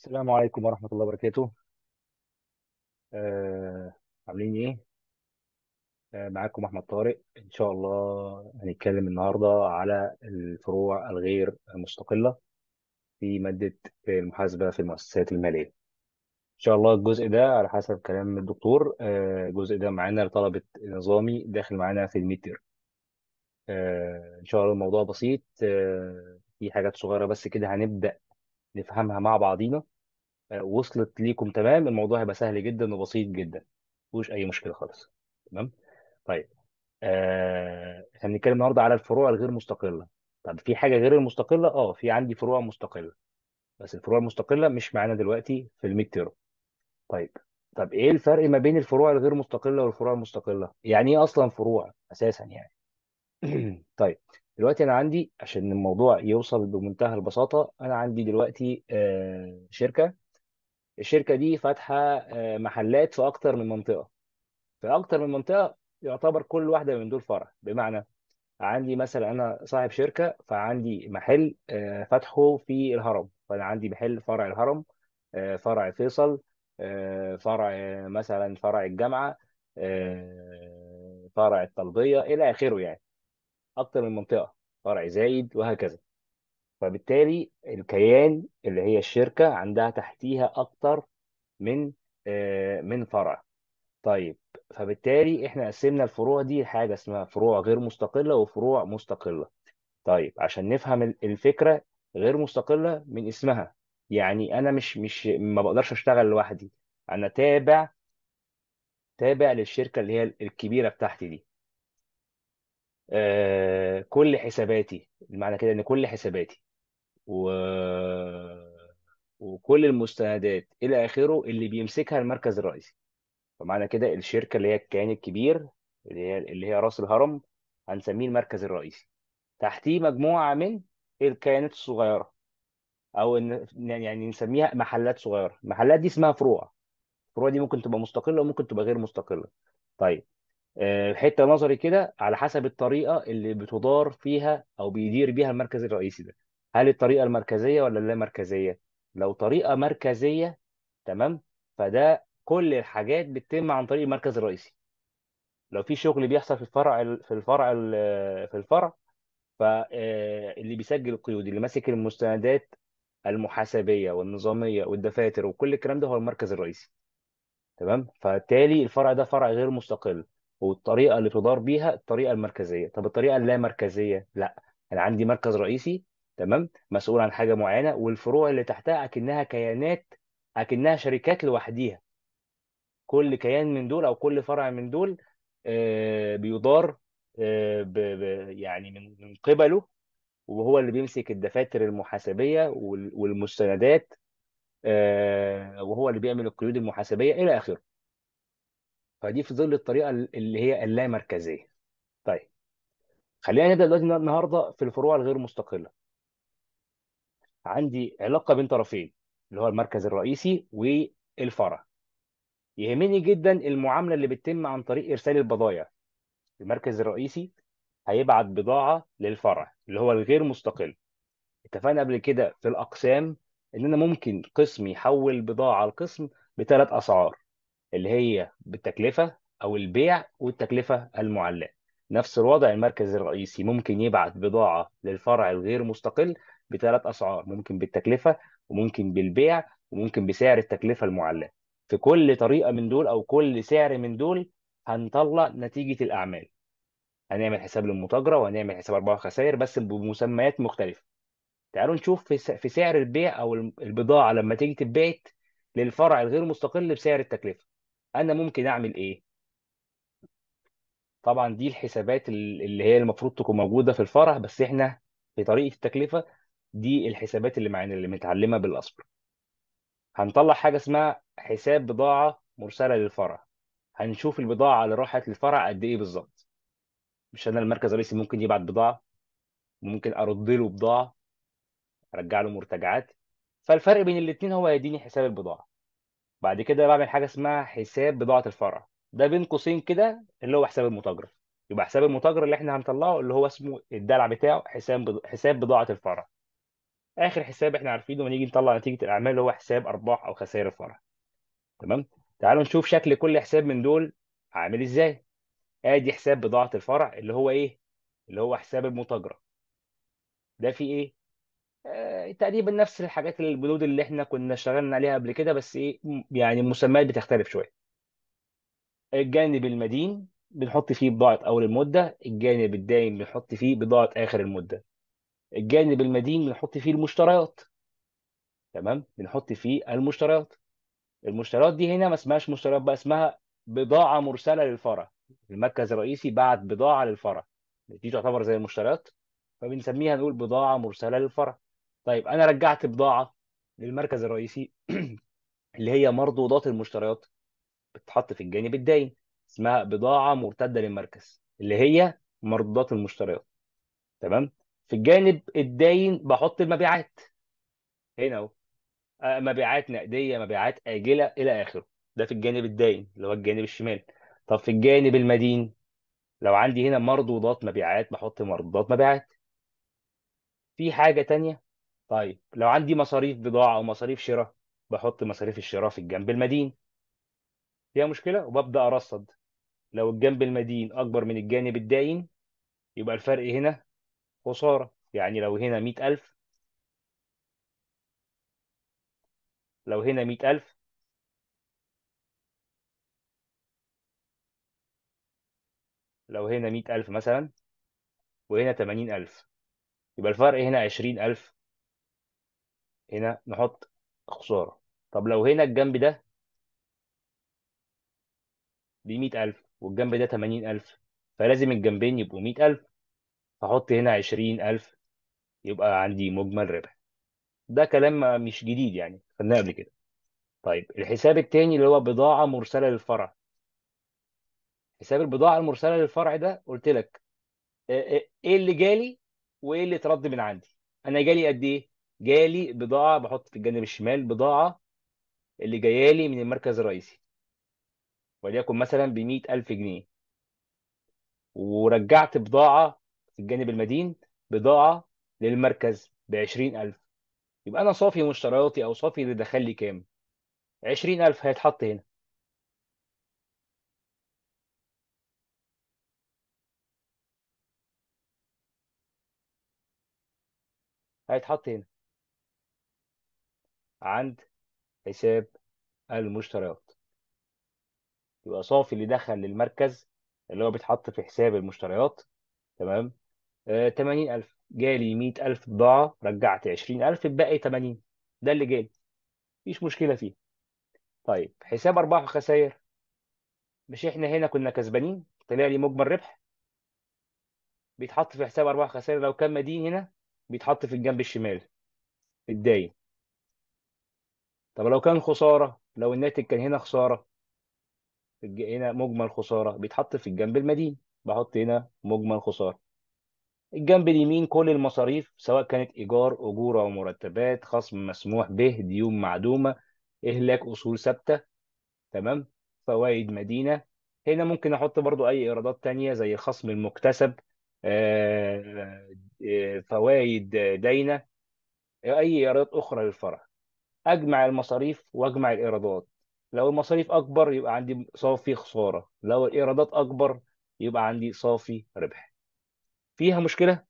السلام عليكم ورحمة الله وبركاته آه، عاملين إيه؟ آه، معاكم أحمد طارق إن شاء الله هنتكلم النهاردة على الفروع الغير مستقلة في مادة المحاسبة في المؤسسات المالية إن شاء الله الجزء ده على حسب كلام الدكتور آه، الجزء ده معانا لطلبة نظامي داخل معانا في الميد تيرم آه، إن شاء الله الموضوع بسيط آه، في حاجات صغيرة بس كده هنبدأ نفهمها مع بعضينا وصلت ليكم تمام الموضوع هيبقى سهل جدا وبسيط جدا مفيهوش اي مشكله خالص تمام طيب آه، احنا بنتكلم النهارده على الفروع الغير مستقله طب في حاجه غير المستقله اه في عندي فروع مستقله بس الفروع المستقله مش معانا دلوقتي في الميد تيرم طيب طب ايه الفرق ما بين الفروع الغير مستقله والفروع المستقله يعني ايه اصلا فروع اساسا يعني طيب دلوقتي انا عندي عشان الموضوع يوصل بمنتهى البساطه انا عندي دلوقتي آه، شركه الشركه دي فاتحه آه، محلات في اكتر من منطقه في اكتر من منطقه يعتبر كل واحده من دول فرع بمعنى عندي مثلا انا صاحب شركه فعندي محل آه، فاتحه في الهرم فانا عندي محل فرع الهرم آه، فرع فيصل فرع مثلا فرع الجامعه فرع الطلبيه الى اخره يعني اكتر من منطقه فرع زايد وهكذا فبالتالي الكيان اللي هي الشركة عندها تحتيها أكتر من آه، من فرع طيب فبالتالي احنا قسمنا الفروع دي لحاجة اسمها فروع غير مستقلة وفروع مستقلة طيب عشان نفهم الفكرة غير مستقلة من اسمها يعني انا مش مش ما بقدرش اشتغل لوحدي انا تابع تابع للشركة اللي هي الكبيرة بتاعتي دي آه، كل حساباتي معنى كده ان كل حساباتي و... وكل المستندات إلى آخره اللي بيمسكها المركز الرئيسي فمعنى كده الشركة اللي هي الكيان الكبير اللي هي اللي هي رأس الهرم هنسميه المركز الرئيسي تحتيه مجموعة من الكيانات الصغيرة أو إن يعني نسميها محلات صغيرة المحلات دي اسمها فروع الفروع دي ممكن تبقى مستقلة وممكن تبقى غير مستقلة طيب آه، حته نظري كده على حسب الطريقه اللي بتدار فيها او بيدير بيها المركز الرئيسي ده هل الطريقة المركزية ولا اللامركزية؟ لو طريقة مركزية تمام فده كل الحاجات بتتم عن طريق المركز الرئيسي لو في شغل بيحصل في الفرع في الفرع في الفرع فاللي آه، بيسجل القيود اللي ماسك المستندات المحاسبية والنظامية والدفاتر وكل الكلام ده هو المركز الرئيسي تمام فبالتالي الفرع ده فرع غير مستقل والطريقة اللي تدار بيها الطريقة المركزية طب الطريقة اللامركزية لا أنا عندي مركز رئيسي تمام مسؤول عن حاجه معينه والفروع اللي تحتها اكنها كيانات اكنها شركات لوحديها كل كيان من دول او كل فرع من دول آه، بيدار آه، ب... ب... يعني من من قبله وهو اللي بيمسك الدفاتر المحاسبيه والمستندات آه، وهو اللي بيعمل القيود المحاسبيه الى اخره فدي في ظل الطريقه اللي هي اللامركزيه طيب خلينا نبدا دلوقتي النهارده في الفروع الغير مستقله عندي علاقه بين طرفين اللي هو المركز الرئيسي والفرع يهمني جدا المعامله اللي بتتم عن طريق ارسال البضائع المركز الرئيسي هيبعت بضاعه للفرع اللي هو الغير مستقل اتفقنا قبل كده في الاقسام ان انا ممكن قسم يحول بضاعه لقسم بثلاث اسعار اللي هي بالتكلفه او البيع والتكلفه المعلاه نفس الوضع المركز الرئيسي ممكن يبعت بضاعه للفرع الغير مستقل بثلاث اسعار ممكن بالتكلفه وممكن بالبيع وممكن بسعر التكلفه المعلاه في كل طريقه من دول او كل سعر من دول هنطلع نتيجه الاعمال هنعمل حساب للمتاجره وهنعمل حساب ارباح وخسائر بس بمسميات مختلفه تعالوا نشوف في سعر البيع او البضاعه لما تيجي تبيت للفرع الغير مستقل بسعر التكلفه انا ممكن اعمل ايه طبعا دي الحسابات اللي هي المفروض تكون موجوده في الفرع بس احنا في طريقه التكلفه دي الحسابات اللي معانا اللي متعلمه بالاصفر هنطلع حاجه اسمها حساب بضاعه مرسله للفرع هنشوف البضاعه اللي راحت للفرع قد ايه بالظبط مش انا المركز الرئيسي ممكن يبعت بضاعه ممكن ارد له بضاعه ارجع له مرتجعات فالفرق بين الاثنين هو هيديني حساب البضاعه بعد كده بعمل حاجه اسمها حساب بضاعه الفرع ده بين قوسين كده اللي هو حساب المتاجر يبقى حساب المتاجر اللي احنا هنطلعه اللي هو اسمه الدلع بتاعه حساب حساب بضاعه الفرع اخر حساب احنا عارفينه ونيجي نطلع نتيجه الاعمال هو حساب ارباح او خسائر الفرع تمام تعالوا نشوف شكل كل حساب من دول عامل ازاي ادي حساب بضاعه الفرع اللي هو ايه اللي هو حساب المتاجره ده فيه ايه آه تقريبا نفس الحاجات البنود اللي احنا كنا اشتغلنا عليها قبل كده بس ايه يعني المسميات بتختلف شويه الجانب المدين بنحط فيه بضاعه اول المده الجانب الدائم بنحط فيه بضاعه اخر المده الجانب المدين بنحط فيه المشتريات تمام بنحط فيه المشتريات المشتريات دي هنا ما اسمهاش مشتريات بقى اسمها بضاعه مرسله للفرع المركز الرئيسي بعت بضاعه للفرع دي تعتبر زي المشتريات فبنسميها نقول بضاعه مرسله للفرع طيب انا رجعت بضاعه للمركز الرئيسي اللي هي مردودات المشتريات بتتحط في الجانب الداين اسمها بضاعه مرتده للمركز اللي هي مردودات المشتريات تمام في الجانب الداين بحط المبيعات هنا اهو آه، مبيعات نقديه مبيعات اجله الى اخره ده في الجانب الداين اللي هو الجانب الشمال طب في الجانب المدين لو عندي هنا مردودات مبيعات بحط مردودات مبيعات في حاجه تانية طيب لو عندي مصاريف بضاعه او مصاريف شراء بحط مصاريف الشراء في الجنب المدين فيها مشكله وببدا ارصد لو الجنب المدين اكبر من الجانب الداين يبقى الفرق هنا خسارة يعني لو هنا مئة ألف لو هنا مئة ألف لو هنا مئة ألف مثلا وهنا تمانين ألف يبقى الفرق هنا عشرين ألف هنا نحط خسارة طب لو هنا الجنب ده بمئة ألف والجنب ده تمانين ألف فلازم الجنبين يبقوا مئة ألف فحط هنا 20000 يبقى عندي مجمل ربح ده كلام مش جديد يعني خدناه قبل كده طيب الحساب التاني اللي هو بضاعة مرسلة للفرع حساب البضاعة المرسلة للفرع ده قلت لك آه، آه، ايه اللي جالي وايه اللي اترد من عندي انا جالي قد ايه جالي بضاعة بحط في الجانب الشمال بضاعة اللي جايالي من المركز الرئيسي وليكن مثلا ب ألف جنيه ورجعت بضاعة الجانب المدين بضاعة للمركز ب 20000 يبقى أنا صافي مشترياتي أو صافي اللي دخل لي كام 20000 هيتحط هنا هيتحط هنا عند حساب المشتريات يبقى صافي اللي دخل للمركز اللي هو بيتحط في حساب المشتريات تمام 80000 جالي 100000 بضاعه رجعت 20000 اتبقى 80 ده اللي جالي مفيش مشكلة فيه طيب حساب أرباح وخسائر مش احنا هنا كنا كسبانين طلع لي مجمل ربح بيتحط في حساب أرباح وخسائر لو كان مدين هنا بيتحط في الجنب الشمال الدايم طب لو كان خسارة لو الناتج كان هنا خسارة هنا مجمل خسارة بيتحط في الجنب المدين بحط هنا مجمل خسارة الجنب اليمين كل المصاريف سواء كانت إيجار أجور أو مرتبات خصم مسموح به ديون معدومة إهلاك أصول ثابتة تمام فوائد مدينة هنا ممكن أحط برضو أي إيرادات تانية زي خصم المكتسب آه، آه، آه، فوائد داينة أي إيرادات أخرى للفرع أجمع المصاريف وأجمع الإيرادات لو المصاريف أكبر يبقى عندي صافي خسارة لو الإيرادات أكبر يبقى عندي صافي ربح فيها مشكلة؟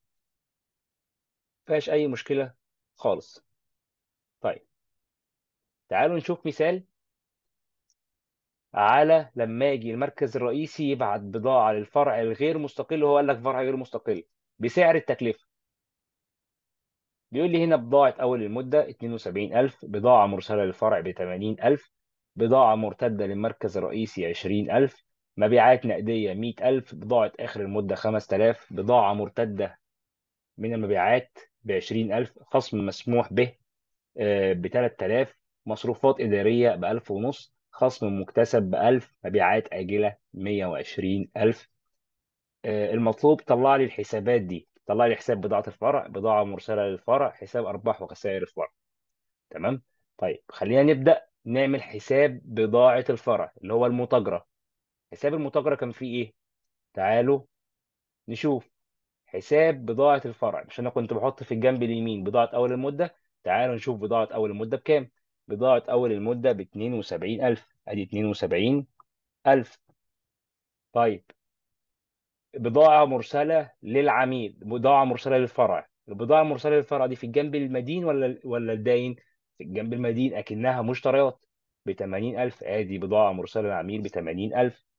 فيهاش أي مشكلة خالص طيب تعالوا نشوف مثال على لما يجي المركز الرئيسي يبعت بضاعة للفرع الغير مستقل وهو قال لك فرع غير مستقل بسعر التكلفة بيقول لي هنا بضاعة أول المدة 72000 بضاعة مرسلة للفرع ب 80000 بضاعة مرتدة للمركز الرئيسي 20000 مبيعات نقدية ألف بضاعة آخر المدة 5000 بضاعة مرتدة من المبيعات بعشرين ألف خصم مسموح به آه، ب 3000 مصروفات إدارية بألف 1000 ونص خصم مكتسب بألف 1000 مبيعات آجلة ألف آه، المطلوب طلع لي الحسابات دي طلع لي حساب بضاعة الفرع بضاعة مرسلة للفرع حساب أرباح وخسائر الفرع تمام طيب خلينا نبدأ نعمل حساب بضاعة الفرع اللي هو المتاجرة حساب المتاجرة كان فيه إيه؟ تعالوا نشوف حساب بضاعة الفرع مش أنا كنت بحط في الجنب اليمين بضاعة أول المدة تعالوا نشوف بضاعة أول المدة بكام بضاعة أول المدة ب 72000 أدي 72000 طيب بضاعة مرسلة للعميل بضاعة مرسلة للفرع البضاعة المرسلة للفرع دي في الجنب المدين ولا ولا الداين في الجنب المدين أكنها مشتريات ب 80000 أدي بضاعة مرسلة للعميل ب 80000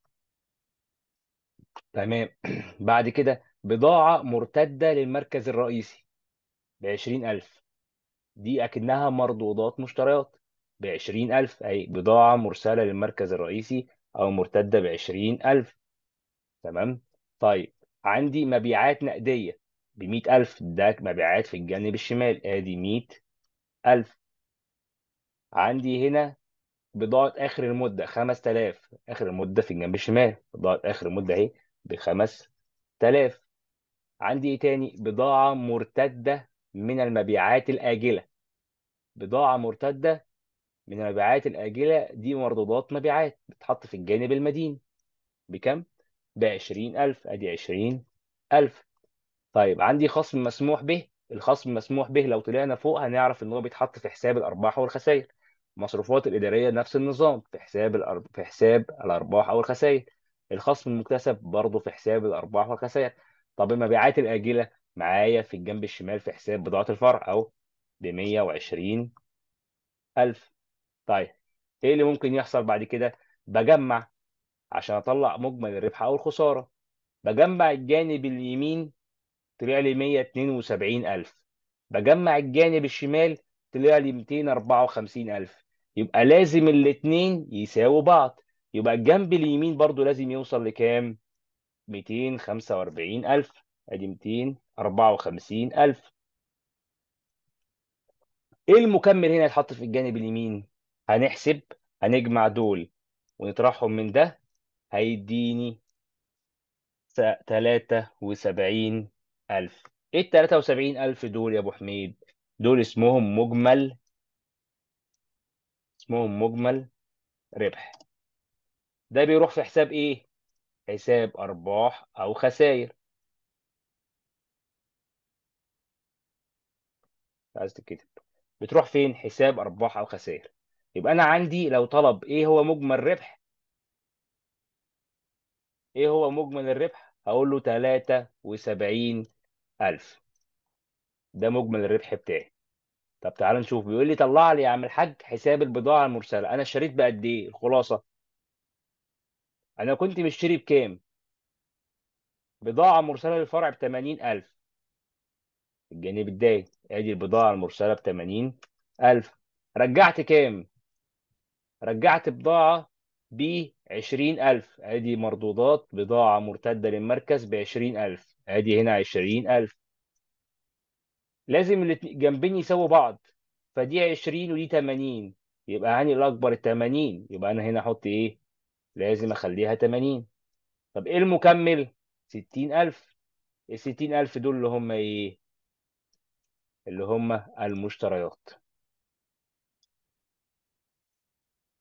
تمام بعد كده بضاعة مرتدة للمركز الرئيسي بعشرين 20000 دي أكنها مردودات مشتريات بعشرين 20000 أي بضاعة مرسلة للمركز الرئيسي أو مرتدة بعشرين 20000 تمام طيب عندي مبيعات نقدية بمئة 100000 ده مبيعات في الجانب الشمال آدي 100000 عندي هنا بضاعة آخر المدة 5000 آخر المدة في الجنب الشمال بضاعة آخر المدة أهي ب 5000 عندي إيه تاني بضاعة مرتدة من المبيعات الآجلة بضاعة مرتدة من المبيعات الآجلة دي مردودات مبيعات بتتحط في الجانب المديني بكم؟ ب 20000 أدي 20000 طيب عندي خصم مسموح به الخصم مسموح به لو طلعنا فوق هنعرف إن هو بيتحط في حساب الأرباح والخسائر المصروفات الإدارية نفس النظام في حساب الأرب... في حساب الأرباح أو الخسائر الخصم المكتسب برضه في حساب الأرباح والخسائر طب المبيعات الآجلة معايا في الجنب الشمال في حساب بضاعة الفرع أو ب 120 ألف طيب إيه اللي ممكن يحصل بعد كده بجمع عشان أطلع مجمل الربح أو الخسارة بجمع الجانب اليمين طلع لي 172 ألف بجمع الجانب الشمال طلع لي 254000 يبقى لازم الاثنين يساووا بعض يبقى الجنب اليمين برضو لازم يوصل لكام 245000 أدي 254000 إيه المكمل هنا يتحط في الجانب اليمين هنحسب هنجمع دول ونطرحهم من ده هيديني 73000 إيه ال 73000 دول يا أبو حميد دول اسمهم مجمل اسمهم مجمل ربح ده بيروح في حساب ايه حساب ارباح او خسائر عايز تتكتب بتروح فين حساب ارباح او خسائر يبقى انا عندي لو طلب ايه هو مجمل ربح ايه هو مجمل الربح هقول له 73000 ده مجمل الربح بتاعي طب تعال نشوف بيقول لي طلع لي يا عم الحاج حساب البضاعه المرسله انا اشتريت بقد ايه الخلاصه انا كنت مشتري بكام بضاعه مرسله للفرع ب 80000 الجانب الداي ادي البضاعه المرسله ب 80000 رجعت كام رجعت بضاعه ب 20000 ادي مردودات بضاعه مرتده للمركز ب 20000 ادي هنا 20000 لازم الاتنين جنبين يساووا بعض فدي 20 ودي 80 يبقى هاني الاكبر 80 يبقى انا هنا احط ايه لازم اخليها 80 طب ايه المكمل 60000 ال 60000 دول اللي هم ايه اللي هم المشتريات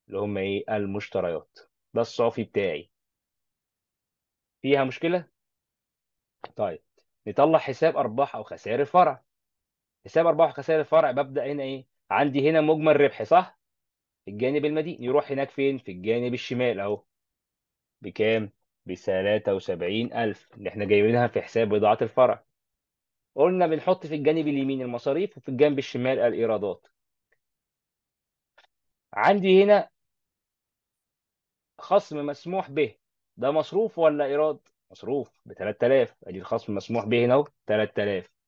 اللي هم ايه المشتريات ده الصافي بتاعي فيها مشكلة طيب نطلع حساب ارباح او خسائر الفرع حساب ارباح وخسائر الفرع ببدا هنا ايه عندي هنا مجمل ربح صح الجانب المدين يروح هناك فين في الجانب الشمال اهو بكام ب 73000 اللي احنا جايبينها في حساب بضاعه الفرع قلنا بنحط في الجانب اليمين المصاريف وفي الجانب الشمال الايرادات عندي هنا خصم مسموح به ده مصروف ولا ايراد مصروف ب 3000 ادي الخصم مسموح به هنا اهو 3000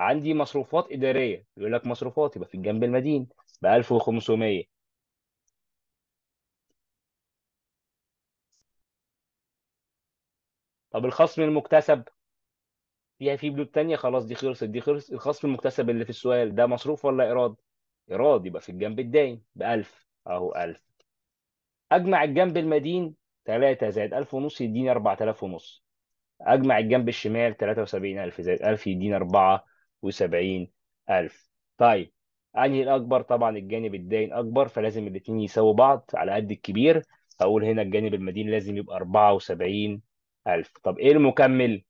عندي مصروفات إدارية يقول لك مصروفات يبقى في الجنب المدين ب 1500 طب الخصم المكتسب فيها في بلوك ثانيه خلاص دي خلصت دي خلصت الخصم المكتسب اللي في السؤال ده مصروف ولا إيراد؟ إيراد يبقى في الجنب الدايم ب 1000 أهو 1000 أجمع الجنب المدين 3 زائد 1000 ونص يديني 4000 ونص أجمع الجنب الشمال 73000 زائد 1000 يديني 4 وسبعين ألف طيب أنهي الأكبر طبعا الجانب الداين أكبر فلازم الاتنين يساووا بعض على قد الكبير فأقول هنا الجانب المدين لازم يبقى أربعة وسبعين ألف طب إيه المكمل؟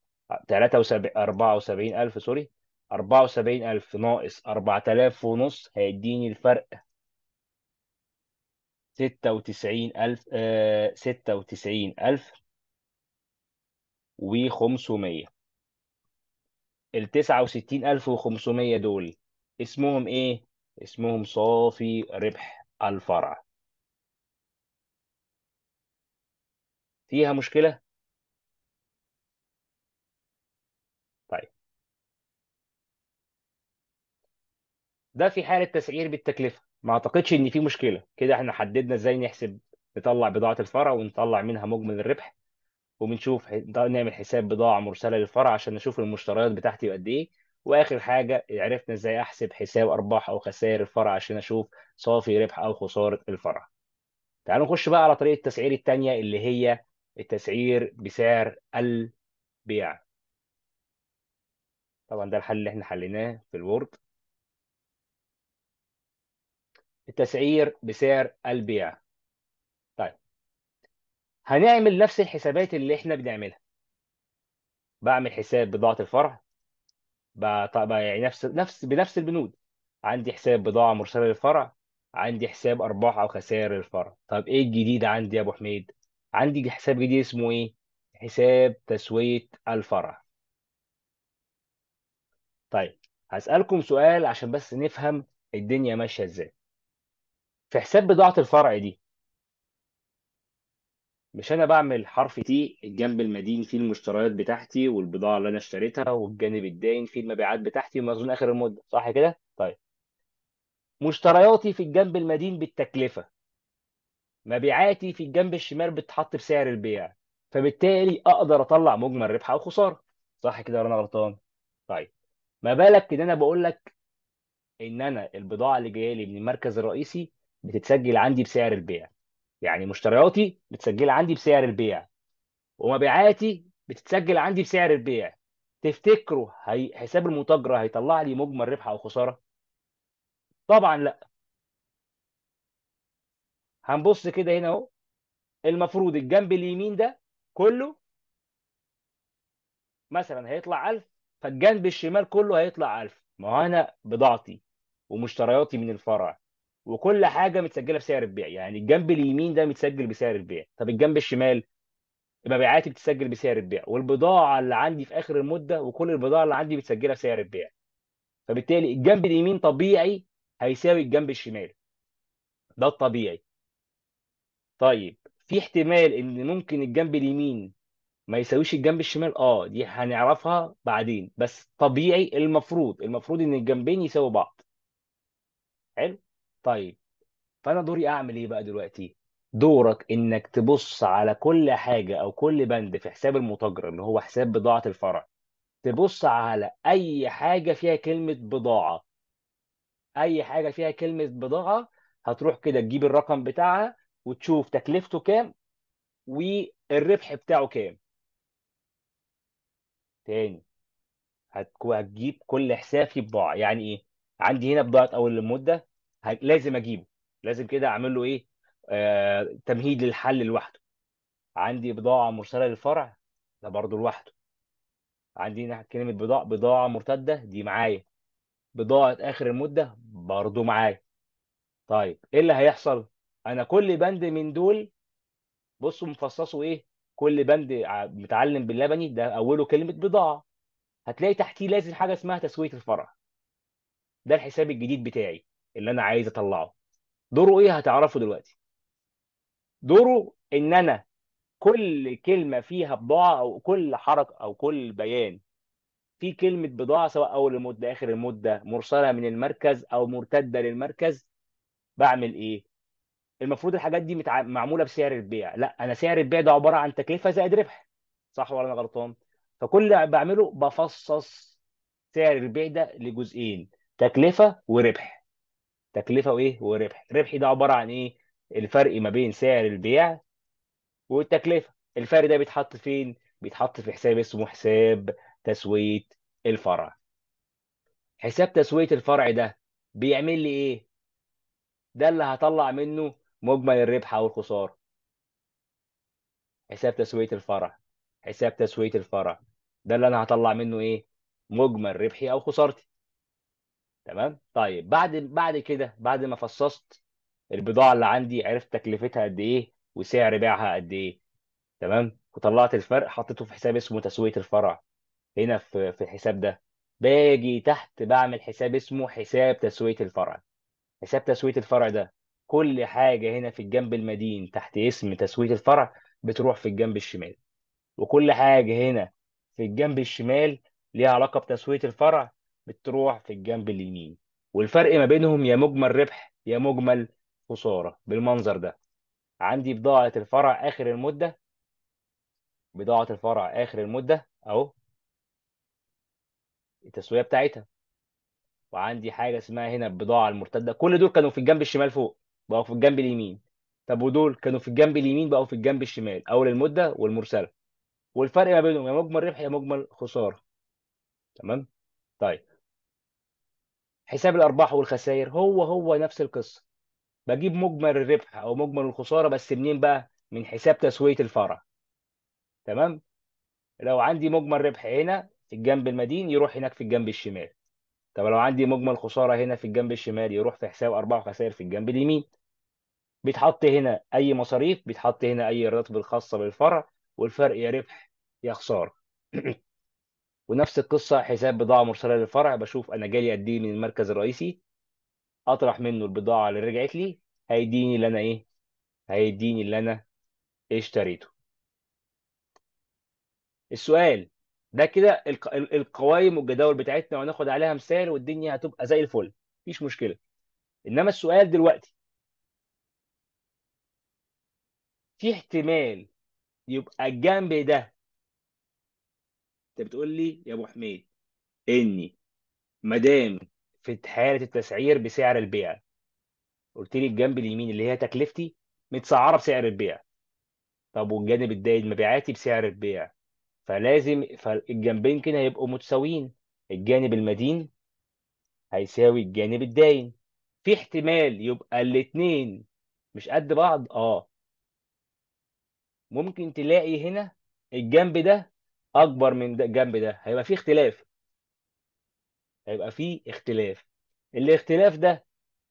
تلاتة وسبعين أربعة وسبعين ألف سوري أربعة وسبعين ألف ناقص أربعة آلاف ونص هيديني الفرق ستة وتسعين ألف آه، ستة وتسعين ألف وخمسمية ال 69500 دول اسمهم ايه؟ اسمهم صافي ربح الفرع فيها مشكلة؟ طيب ده في حالة تسعير بالتكلفة ما اعتقدش ان في مشكلة كده احنا حددنا ازاي نحسب نطلع بضاعة الفرع ونطلع منها مجمل الربح وبنشوف نعمل حساب بضاعة مرسلة للفرع عشان نشوف المشتريات بتاعتي قد إيه واخر حاجه عرفنا ازاي احسب حساب ارباح او خسائر الفرع عشان اشوف صافي ربح او خساره الفرع تعالوا نخش بقى على طريقه التسعير الثانيه اللي هي التسعير بسعر البيع طبعا ده الحل اللي احنا حليناه في الوورد التسعير بسعر البيع هنعمل نفس الحسابات اللي إحنا بنعملها بعمل حساب بضاعة الفرع طب- يعني نفس نفس بنفس البنود عندي حساب بضاعة مرسلة للفرع عندي حساب أرباح أو خسائر للفرع طب إيه الجديد عندي يا أبو حميد عندي حساب جديد اسمه إيه حساب تسوية الفرع طيب هسألكم سؤال عشان بس نفهم الدنيا ماشية إزاي في حساب بضاعة الفرع دي مش انا بعمل حرف تي الجنب المدين فيه المشتريات بتاعتي والبضاعه اللي انا اشتريتها والجانب الداين فيه المبيعات بتاعتي ومخزون اخر المده صح كده طيب مشترياتي في الجنب المدين بالتكلفه مبيعاتي في الجنب الشمال بتتحط بسعر البيع فبالتالي اقدر اطلع مجمل ربح او خساره صح كده ولا انا غلطان طيب ما بالك ان انا بقول لك ان انا البضاعه اللي جايه لي من المركز الرئيسي بتتسجل عندي بسعر البيع يعني مشترياتي متسجله عندي بسعر البيع ومبيعاتي بتتسجل عندي بسعر البيع تفتكروا هي... حساب المتاجره هيطلع لي مجمل ربح او خساره طبعا لا هنبص كده هنا اهو المفروض الجنب اليمين ده كله مثلا هيطلع 1000 فالجنب الشمال كله هيطلع 1000 ما هو انا بضاعتي ومشترياتي من الفرع وكل حاجه متسجله بسعر البيع يعني الجنب اليمين ده متسجل بسعر البيع طب الجنب الشمال مبيعاتي بتسجل بسعر البيع والبضاعه اللي عندي في اخر المده وكل البضاعه اللي عندي متسجله بسعر البيع فبالتالي الجنب اليمين طبيعي هيساوي الجنب الشمال ده الطبيعي طيب في احتمال ان ممكن الجنب اليمين ما يساويش الجنب الشمال اه دي هنعرفها بعدين بس طبيعي المفروض المفروض ان الجنبين يساوي بعض حلو طيب فانا دوري اعمل ايه بقى دلوقتي دورك انك تبص على كل حاجه او كل بند في حساب المتاجر اللي هو حساب بضاعه الفرع تبص على اي حاجه فيها كلمه بضاعه اي حاجه فيها كلمه بضاعه هتروح كده تجيب الرقم بتاعها وتشوف تكلفته كام والربح بتاعه كام تاني هتجيب كل حساب فيه بضاعه يعني ايه عندي هنا بضاعه اول المده لازم اجيبه لازم كده اعمل له ايه آه تمهيد للحل لوحده عندي بضاعه مرسله للفرع ده برضه لوحده عندي ناحيه كلمه بضاعه بضاعه مرتده دي معايا بضاعه اخر المده برضه معايا طيب ايه اللي هيحصل انا كل بند من دول بصوا مفصصوا ايه كل بند متعلم باللبني ده اوله كلمه بضاعه هتلاقي تحتيه لازم حاجه اسمها تسويه الفرع ده الحساب الجديد بتاعي اللي انا عايز اطلعه دوره ايه هتعرفه دلوقتي دوره ان انا كل كلمه فيها بضاعه او كل حركه او كل بيان في كلمه بضاعه سواء اول المده اخر المده مرسله من المركز او مرتده للمركز بعمل ايه المفروض الحاجات دي معموله بسعر البيع لا انا سعر البيع ده عباره عن تكلفه زائد ربح صح ولا انا غلطان فكل اللي بعمله بفصص سعر البيع ده لجزئين تكلفه وربح تكلفه وايه وربح الربح ده عباره عن ايه الفرق ما بين سعر البيع والتكلفه الفرق ده بيتحط فين بيتحط في حساب اسمه حساب تسويه الفرع حساب تسويه الفرع ده بيعمل لي ايه ده اللي هطلع منه مجمل الربح او الخساره حساب تسويه الفرع حساب تسويه الفرع ده اللي انا هطلع منه ايه مجمل ربحي او خسارتي تمام طيب بعد بعد كده بعد ما فصصت البضاعه اللي عندي عرفت تكلفتها قد ايه وسعر بيعها قد ايه تمام وطلعت الفرق حطيته في حساب اسمه تسويه الفرع هنا في في الحساب ده باجي تحت بعمل حساب اسمه حساب تسويه الفرع حساب تسويه الفرع ده كل حاجه هنا في الجنب المدين تحت اسم تسويه الفرع بتروح في الجنب الشمال وكل حاجه هنا في الجنب الشمال ليها علاقه بتسويه الفرع بتروح في الجنب اليمين والفرق ما بينهم يا مجمل ربح يا مجمل خسارة بالمنظر ده عندي بضاعة الفرع آخر المدة بضاعة الفرع آخر المدة أهو التسوية بتاعتها وعندي حاجة اسمها هنا البضاعة المرتدة كل دول كانوا في الجنب الشمال فوق بقوا في الجنب اليمين طب ودول كانوا في الجنب اليمين بقوا في الجنب الشمال أول المدة والمرسلة والفرق ما بينهم يا مجمل ربح يا مجمل خسارة تمام طيب حساب الارباح والخسائر هو هو نفس القصه بجيب مجمل الربح او مجمل الخساره بس منين بقى من حساب تسويه الفرع تمام لو عندي مجمل ربح هنا في الجنب المدين يروح هناك في الجنب الشمال طب لو عندي مجمل خساره هنا في الجنب الشمال يروح في حساب ارباح وخسائر في الجنب اليمين بيتحط هنا اي مصاريف بيتحط هنا اي الراتب الخاصه بالفرع والفرق يا ربح يا خساره ونفس القصه حساب بضاعه مرسله للفرع بشوف انا جالي قد ايه من المركز الرئيسي اطرح منه البضاعه اللي رجعت لي هيديني اللي انا ايه هيديني اللي انا اشتريته السؤال ده كده القوائم والجداول بتاعتنا وهناخد عليها مثال والدنيا هتبقى زي الفل مفيش مشكله انما السؤال دلوقتي في احتمال يبقى الجنب ده انت بتقول لي يا ابو حميد اني ما دام في حاله التسعير بسعر البيع قلت لي الجنب اليمين اللي هي تكلفتي متسعره بسعر البيع طب والجانب الدائد مبيعاتي بسعر البيع فلازم فالجنبين كده هيبقوا متساويين الجانب المدين هيساوي الجانب الداين في احتمال يبقى الاتنين مش قد بعض اه ممكن تلاقي هنا الجنب ده اكبر من ده الجنب ده هيبقى في اختلاف هيبقى في اختلاف الاختلاف ده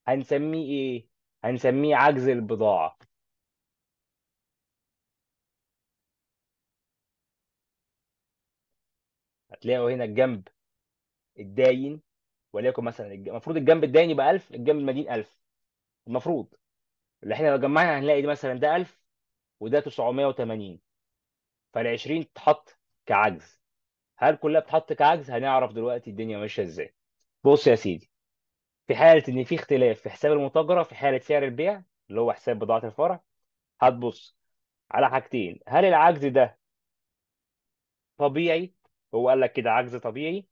هنسميه ايه هنسميه عجز البضاعة هتلاقوا هنا الجنب الداين وليكن مثلا المفروض الجنب الداين يبقى 1000 الجنب المدين 1000 المفروض اللي احنا لو جمعنا هنلاقي مثلا ده 1000 وده 980 فال 20 اتحط كعجز هل كلها بتحط كعجز هنعرف دلوقتي الدنيا ماشيه ازاي بص يا سيدي في حاله ان في اختلاف في حساب المتاجره في حاله سعر البيع اللي هو حساب بضاعه الفرع هتبص على حاجتين هل العجز ده طبيعي هو قال لك كده عجز طبيعي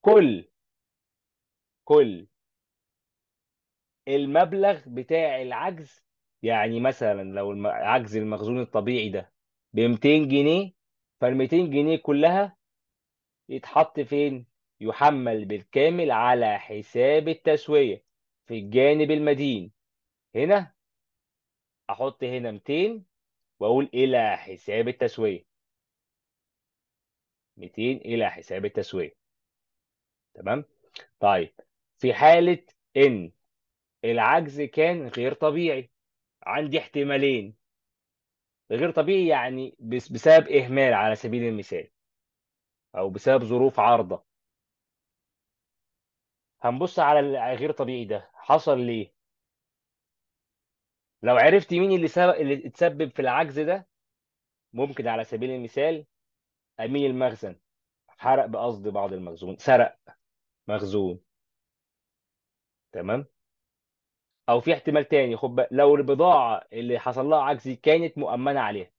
كل كل المبلغ بتاع العجز يعني مثلا لو العجز المخزون الطبيعي ده ب 200 جنيه فال 200 جنيه كلها يتحط فين؟ يحمل بالكامل على حساب التسوية في الجانب المدين هنا أحط هنا 200 وأقول إلى حساب التسوية 200 إلى حساب التسوية تمام؟ طيب في حالة إن العجز كان غير طبيعي عندي احتمالين غير طبيعي يعني بسبب إهمال على سبيل المثال أو بسبب ظروف عارضة هنبص على الغير طبيعي ده حصل ليه لو عرفت مين اللي سبب اللي اتسبب في العجز ده ممكن على سبيل المثال أمين المخزن حرق بقصد بعض المخزون سرق مخزون تمام او في احتمال تاني خد بقى لو البضاعه اللي حصل لها عجز كانت مؤمنه عليها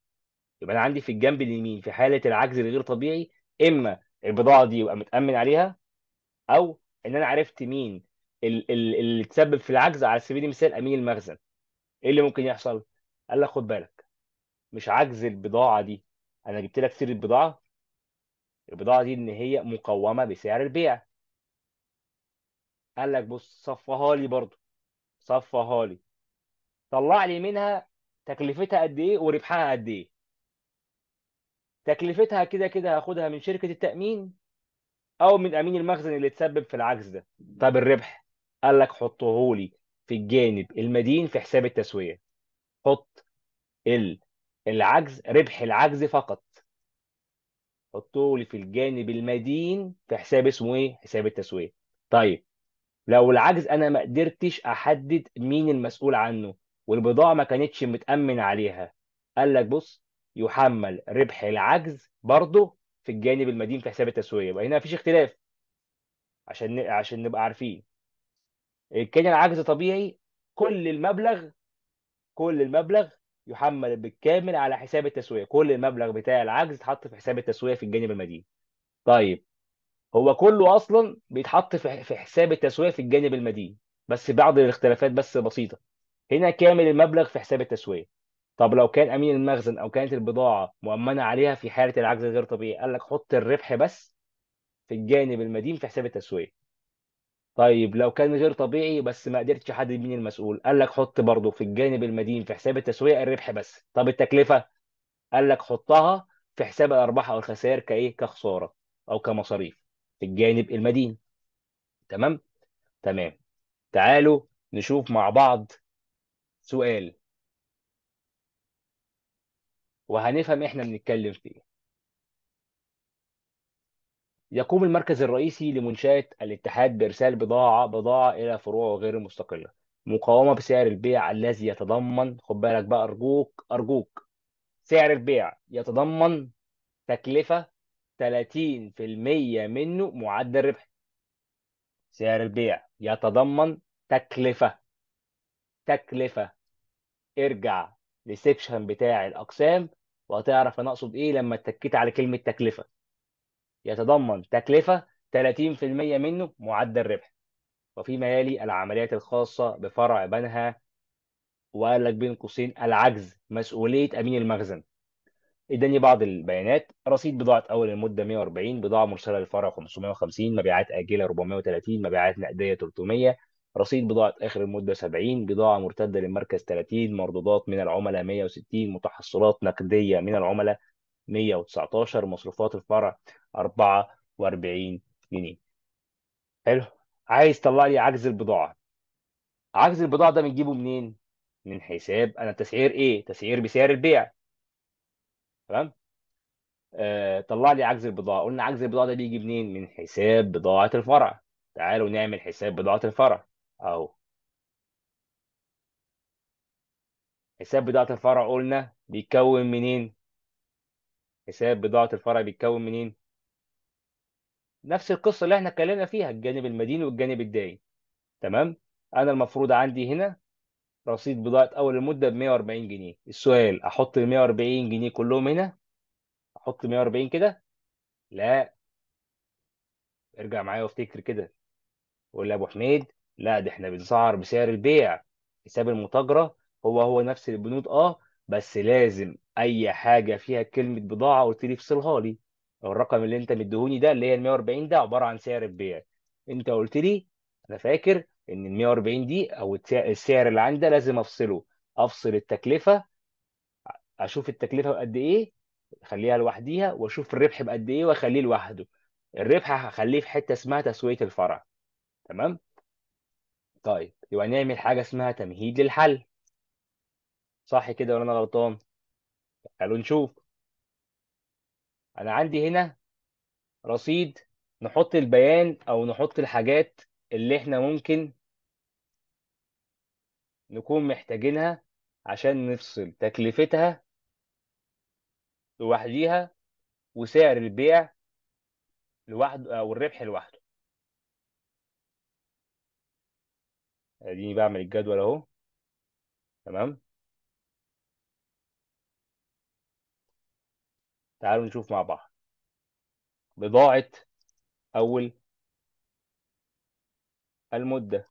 يبقى انا عندي في الجنب اليمين في حاله العجز الغير طبيعي اما البضاعه دي يبقى متامن عليها او ان انا عرفت مين اللي تسبب في العجز على سبيل المثال امين المخزن ايه اللي ممكن يحصل قال لك خد بالك مش عجز البضاعه دي انا جبت لك سيره بضاعه البضاعه دي ان هي مقومه بسعر البيع قال لك بص صفها لي برضه صفها لي طلع لي منها تكلفتها قد ايه وربحها قد ايه تكلفتها كده كده هاخدها من شركة التأمين أو من أمين المخزن اللي تسبب في العجز ده طب الربح قال لك حطه لي في الجانب المدين في حساب التسوية حط ال العجز ربح العجز فقط حطه لي في الجانب المدين في حساب اسمه ايه حساب التسوية طيب لو العجز انا ما قدرتش احدد مين المسؤول عنه والبضاعه ما كانتش متامن عليها قال لك بص يحمل ربح العجز برضه في الجانب المدين في حساب التسويه يبقى هنا مفيش اختلاف عشان عشان نبقى عارفين كان العجز طبيعي كل المبلغ كل المبلغ يحمل بالكامل على حساب التسويه كل المبلغ بتاع العجز اتحط في حساب التسويه في الجانب المدين طيب هو كله اصلا بيتحط في حساب التسويه في الجانب المدين بس بعض الاختلافات بس بسيطه هنا كامل المبلغ في حساب التسويه طب لو كان امين المخزن او كانت البضاعه مؤمنه عليها في حاله العجز غير طبيعي قال لك حط الربح بس في الجانب المدين في حساب التسويه طيب لو كان غير طبيعي بس ما قدرتش احدد مين المسؤول قال لك حط برضه في الجانب المدين في حساب التسويه الربح بس طب التكلفه قال لك حطها في حساب الارباح او الخسائر كايه كخساره او كمصاريف الجانب المديني تمام تمام تعالوا نشوف مع بعض سؤال وهنفهم احنا بنتكلم في ايه يقوم المركز الرئيسي لمنشأة الاتحاد بإرسال بضاعة بضاعة إلى فروعه غير مستقلة مقاومة بسعر البيع الذي يتضمن خد بالك بقى أرجوك أرجوك سعر البيع يتضمن تكلفة 30% منه معدل ربح سعر البيع يتضمن تكلفة تكلفة ارجع لسيكشن بتاع الأقسام وهتعرف أنا أقصد إيه لما اتكيت على كلمة تكلفة يتضمن تكلفة 30% منه معدل ربح وفيما يلي العمليات الخاصة بفرع بنها وقال لك بين قوسين العجز مسؤولية أمين المخزن اداني بعض البيانات رصيد بضاعه اول المده 140 بضاعه مرسله للفرع 550 مبيعات اجله 430 مبيعات نقديه 300 رصيد بضاعه اخر المده 70 بضاعه مرتده للمركز 30 مردودات من العملاء 160 متحصلات نقديه من العملاء 119 مصروفات الفرع 44 جنيه حلو عايز طلع لي عجز البضاعه عجز البضاعه ده بنجيبه منين من حساب انا تسعير ايه تسعير بسعر البيع تمام آه طلع لي عجز البضاعه قلنا عجز البضاعه ده بيجي منين من حساب بضاعه الفرع تعالوا نعمل حساب بضاعه الفرع اهو حساب بضاعه الفرع قلنا بيتكون منين حساب بضاعه الفرع بيتكون منين نفس القصه اللي احنا اتكلمنا فيها الجانب المديني والجانب الدائن تمام انا المفروض عندي هنا رصيد بضاعة أول المدة ب 140 جنيه السؤال أحط ال 140 جنيه كلهم هنا أحط 140 كده لا ارجع معايا وافتكر كده قول يا أبو حميد لا ده إحنا بنسعر بسعر البيع حساب المتاجرة هو هو نفس البنود أه بس لازم أي حاجة فيها كلمة بضاعة قلت لي افصلها لي الرقم اللي أنت مديهوني ده اللي هي ال 140 ده عبارة عن سعر البيع أنت قلت لي أنا فاكر ان ال 140 دي او السعر اللي عندي ده لازم افصله افصل التكلفه اشوف التكلفه بقد ايه اخليها لوحديها واشوف الربح بقد ايه واخليه لوحده الربح هخليه في حته اسمها تسويه الفرع تمام طيب يبقى نعمل حاجه اسمها تمهيد للحل صح كده ولا انا غلطان تعالوا نشوف انا عندي هنا رصيد نحط البيان او نحط الحاجات اللي احنا ممكن نكون محتاجينها عشان نفصل تكلفتها لوحديها وسعر البيع لوحده او الربح لوحده اديني بعمل الجدول اهو تمام تعالوا نشوف مع بعض بضاعة أول المدة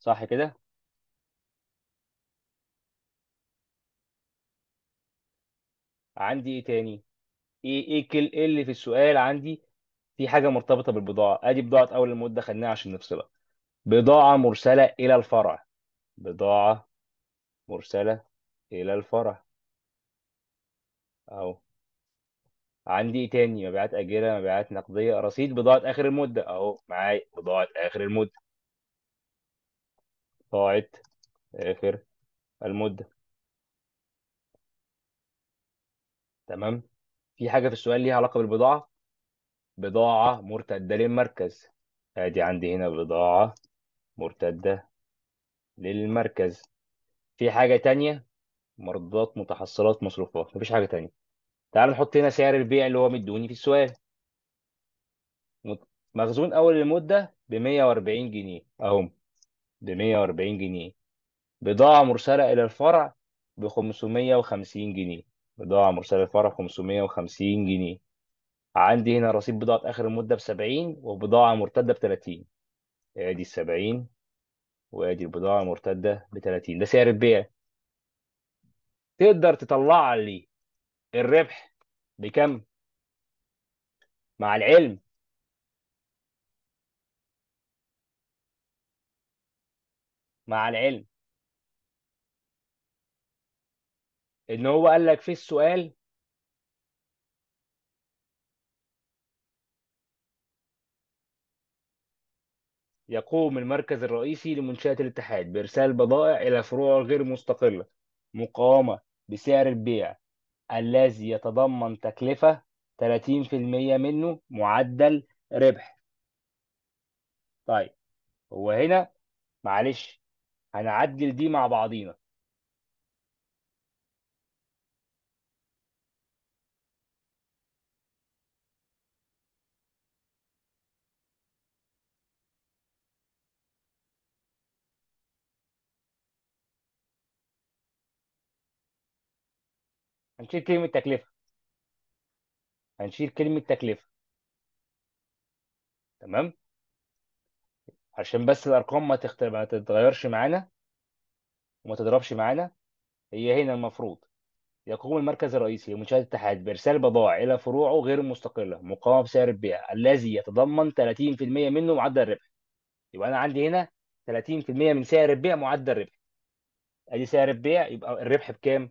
صح كده عندي ايه تاني ايه ايه كل ايه اللي في السؤال عندي في حاجه مرتبطه بالبضاعه ادي بضاعه اول المده خدناها عشان نفصلها بضاعه مرسله الى الفرع بضاعه مرسله الى الفرع اهو عندي ايه تاني مبيعات اجله مبيعات نقديه رصيد بضاعه اخر المده اهو معايا بضاعه اخر المده بضاعه اخر المده تمام في حاجة في السؤال ليها علاقة بالبضاعة بضاعة مرتدة للمركز ادي عندي هنا بضاعة مرتدة للمركز في حاجة تانية مرضات متحصلات مصروفات مفيش حاجة تانية تعال نحط هنا سعر البيع اللي هو مدوني في السؤال مخزون أول المدة ب 140 جنيه أهم ب 140 جنيه بضاعة مرسلة إلى الفرع ب 550 جنيه بضاعة مرسلة ب 550 جنيه عندي هنا رصيد بضاعة آخر المدة ب 70 وبضاعة مرتدة ب 30 ادي ال 70 وادي البضاعة المرتدة ب 30 ده سعر البيع تقدر تطلع لي الربح بكم مع العلم مع العلم ان هو قال لك في السؤال يقوم المركز الرئيسي لمنشأة الاتحاد بإرسال بضائع إلى فروع غير مستقلة مقاومة بسعر البيع الذي يتضمن تكلفة 30% منه معدل ربح طيب هو هنا معلش هنعدل دي مع بعضينا هنشيل كلمة تكلفة هنشيل كلمة تكلفة تمام عشان بس الأرقام ما ما تتغيرش معانا وما تضربش معانا هي هنا المفروض يقوم المركز الرئيسي لمنشآت الاتحاد بإرسال بضائع إلى فروعه غير المستقلة مقاومة بسعر البيع الذي يتضمن 30% منه معدل الربح يبقى أنا عندي هنا 30% من سعر البيع معدل الربح أدي سعر البيع يبقى الربح بكام؟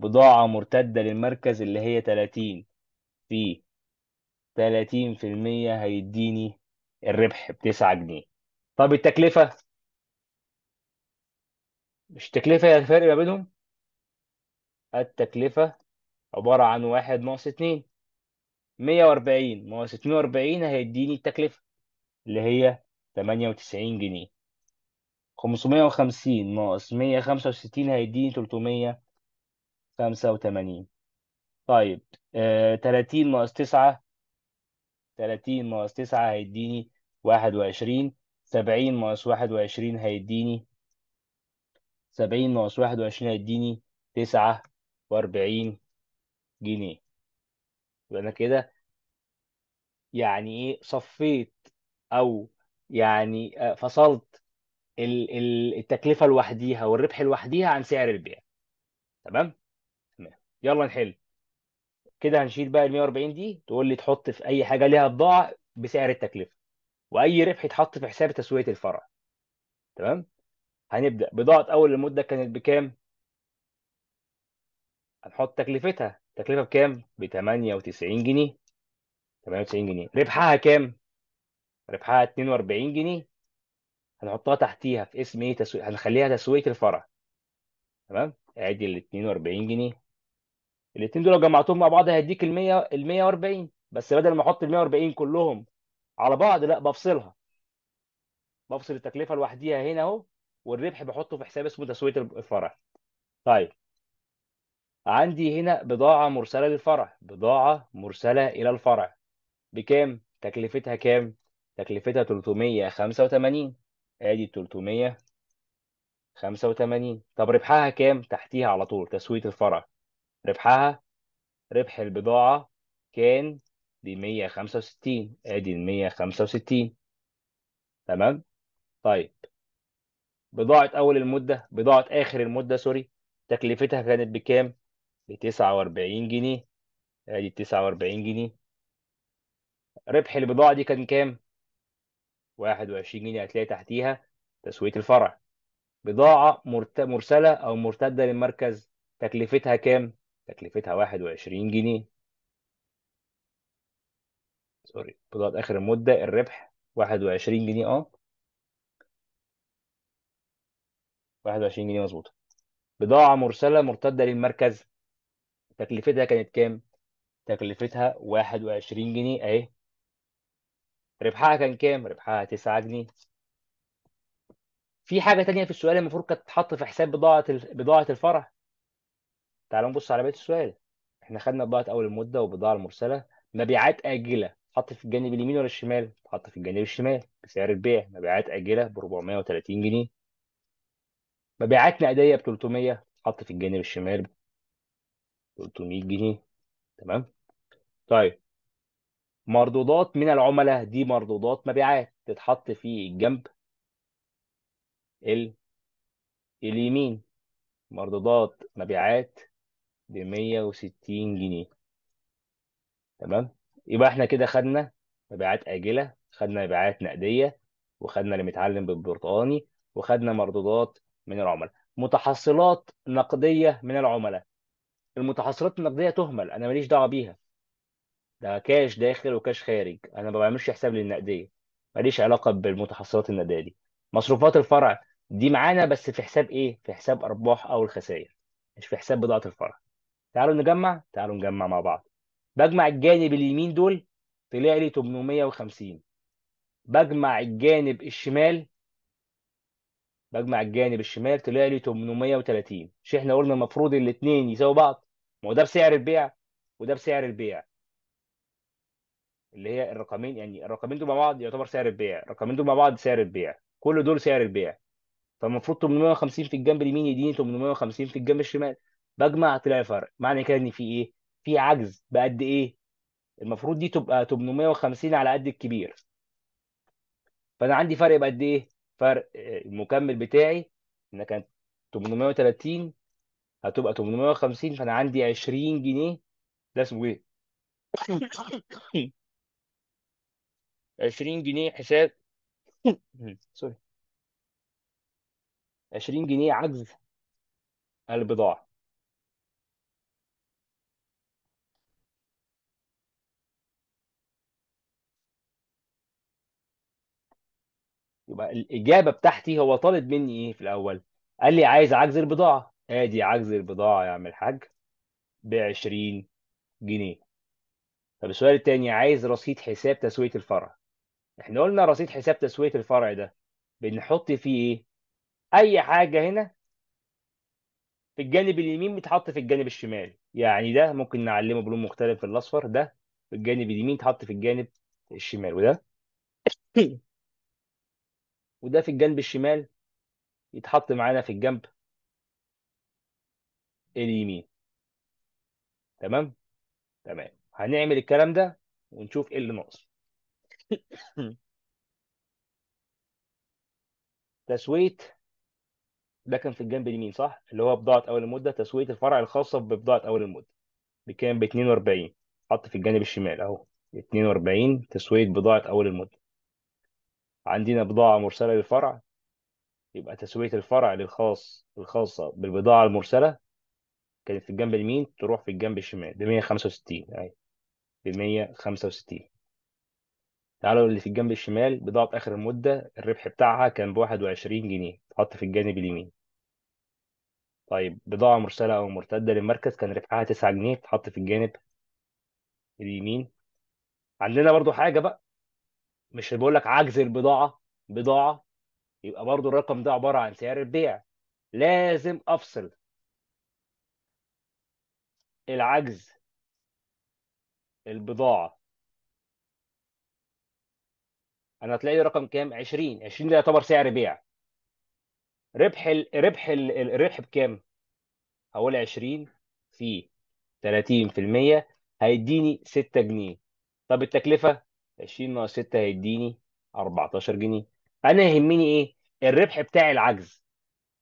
بضاعة مرتدة للمركز اللي هي 30 في 30% هيديني الربح بتسعة جنيه طب التكلفة مش تكلفة هي الفرق ما بينهم التكلفة عبارة عن واحد ناقص اتنين مية وأربعين ناقص اتنين وأربعين هيديني التكلفة اللي هي تمانية وتسعين جنيه خمسمية وخمسين ناقص مية خمسة وستين هيديني تلتمية وثمانين طيب آه، تلاتين 30 ناقص 9 30 ناقص 9 هيديني 21 70 ناقص 21 هيديني 70 ناقص 21 هيديني 49 جنيه يبقى انا كده يعني ايه صفيت او يعني آه، فصلت التكلفه لوحديها والربح لوحديها عن سعر البيع تمام يلا نحل كده هنشيل بقى ال 140 دي تقول لي تحط في اي حاجه ليها بضاعه بسعر التكلفه واي ربح يتحط في حساب تسويه الفرع تمام هنبدا بضاعه اول المده كانت بكام هنحط تكلفتها تكلفه بكام ب 98 جنيه 98 جنيه ربحها كام ربحها 42 جنيه هنحطها تحتيها في اسم ايه تسويق هنخليها تسويه الفرع تمام ادي ال 42 جنيه الاثنين دول لو جمعتهم مع بعض هيديك ال 100 ال 140 بس بدل ما احط ال 140 كلهم على بعض لا بفصلها بفصل التكلفه لوحديها هنا اهو والربح بحطه في حساب اسمه تسويه الفرع طيب عندي هنا بضاعه مرسله للفرع بضاعه مرسله الى الفرع بكام تكلفتها كام تكلفتها 385 ادي 385 طب ربحها كام تحتيها على طول تسويه الفرع ربحها ربح البضاعة كان دي 165 ادي ال 165 تمام طيب بضاعة أول المدة بضاعة آخر المدة سوري تكلفتها كانت بكام؟ ب 49 جنيه ادي 49 جنيه ربح البضاعة دي كان كام؟ 21 جنيه هتلاقي تحتيها تسوية الفرع بضاعة مرسلة أو مرتدة للمركز تكلفتها كام؟ تكلفتها 21 جنيه سوري بضاعة آخر المدة الربح 21 جنيه اه 21 جنيه مظبوطة بضاعة مرسلة مرتدة للمركز تكلفتها كانت كام؟ تكلفتها 21 جنيه اهي ربحها كان كام؟ ربحها 9 جنيه في حاجة تانية في السؤال المفروض كانت تتحط في حساب بضاعة بضاعة الفرع تعالوا نبص على بيت السؤال احنا خدنا بضاعه اول المده وبضاعه المرسله مبيعات اجله حط في الجانب اليمين ولا الشمال حط في الجانب الشمال بسعر البيع مبيعات اجله ب 430 جنيه مبيعات نقديه ب 300 حط في الجانب الشمال 300 جنيه تمام طيب مردودات من العملاء دي مردودات مبيعات تتحط في الجنب ال... اليمين مردودات مبيعات بمية وستين جنيه تمام يبقى احنا كده خدنا مبيعات آجلة خدنا مبيعات نقدية وخدنا اللي متعلم بالبرتقاني وخدنا مردودات من العملاء متحصلات نقدية من العملاء المتحصلات النقدية تهمل أنا ماليش دعوة بيها ده كاش داخل وكاش خارج أنا ما بعملش حساب للنقدية ماليش علاقة بالمتحصلات النقدية دي مصروفات الفرع دي معانا بس في حساب إيه؟ في حساب أرباح أو الخسائر مش في حساب بضاعة الفرع تعالوا نجمع تعالوا نجمع مع بعض بجمع الجانب اليمين دول طلع لي 850 بجمع الجانب الشمال بجمع الجانب الشمال طلع لي 830 مش احنا قلنا المفروض الاثنين يساوي بعض ما هو ده بسعر البيع وده بسعر البيع اللي هي الرقمين يعني الرقمين دول مع بعض يعتبر سعر البيع الرقمين دول مع بعض سعر البيع كل دول سعر البيع فالمفروض 850 في الجنب اليمين يديني 850 في الجنب الشمال بجمع طلع فرق معنى كده ان في ايه في عجز بقد ايه المفروض دي تبقى 850 على قد الكبير فانا عندي فرق بقد ايه فرق المكمل بتاعي ان كانت 830 هتبقى 850 فانا عندي 20 جنيه ده اسمه ايه 20 جنيه حساب سوري 20 جنيه عجز البضاعة يبقى الاجابه بتاعتي هو طالب مني ايه في الاول قال لي عايز عجز البضاعه ادي عجز البضاعه يا عم الحاج ب 20 جنيه طب السؤال التاني عايز رصيد حساب تسويه الفرع احنا قلنا رصيد حساب تسويه الفرع ده بنحط فيه ايه اي حاجه هنا في الجانب اليمين بيتحط في الجانب الشمال يعني ده ممكن نعلمه بلون مختلف في الاصفر ده في الجانب اليمين تحط في الجانب الشمال وده وده في الجنب الشمال يتحط معانا في الجنب اليمين تمام تمام هنعمل الكلام ده ونشوف ايه اللي ناقص تسويت ده كان في الجنب اليمين صح اللي هو بضاعة أول المدة تسويه الفرع الخاصة ببضاعة أول المدة بكام ب 42 حط في الجانب الشمال أهو 42 تسويه بضاعة أول المدة عندنا بضاعة مرسلة للفرع يبقى تسوية الفرع للخاص الخاصة بالبضاعة المرسلة كانت في الجنب اليمين تروح في الجنب الشمال ب 165 أهي ب 165 تعالوا اللي في الجنب الشمال بضاعة آخر المدة الربح بتاعها كان بواحد وعشرين جنيه تحط في الجانب اليمين طيب بضاعة مرسلة أو مرتدة للمركز كان ربحها تسعة جنيه تحط في الجانب اليمين عندنا برضو حاجة بقى مش بقول لك عجز البضاعه بضاعه يبقى برضو الرقم ده عباره عن سعر البيع لازم افصل العجز البضاعه انا هتلاقي لي رقم كام 20 20 ده يعتبر سعر بيع ربح ال... ربح ال... الربح بكام هقول 20 في 30% هيديني 6 جنيه طب التكلفه 20 ناقص 6 هيديني 14 جنيه انا يهمني ايه الربح بتاع العجز